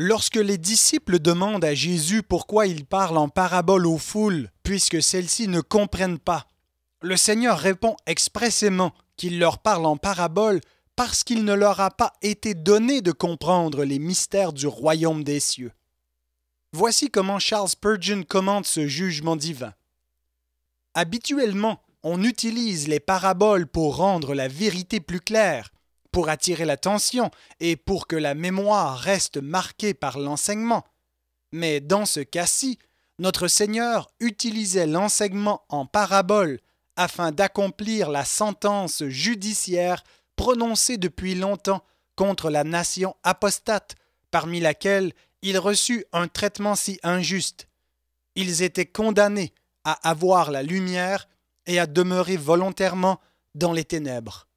Lorsque les disciples demandent à Jésus pourquoi il parle en parabole aux foules, puisque celles-ci ne comprennent pas, le Seigneur répond expressément qu'il leur parle en parabole parce qu'il ne leur a pas été donné de comprendre les mystères du royaume des cieux. Voici comment Charles Spurgeon commente ce jugement divin. Habituellement, on utilise les paraboles pour rendre la vérité plus claire, pour attirer l'attention et pour que la mémoire reste marquée par l'enseignement. Mais dans ce cas-ci, notre Seigneur utilisait l'enseignement en parabole afin d'accomplir la sentence judiciaire prononcée depuis longtemps contre la nation apostate, parmi laquelle il reçut un traitement si injuste. Ils étaient condamnés à avoir la lumière et à demeurer volontairement dans les ténèbres.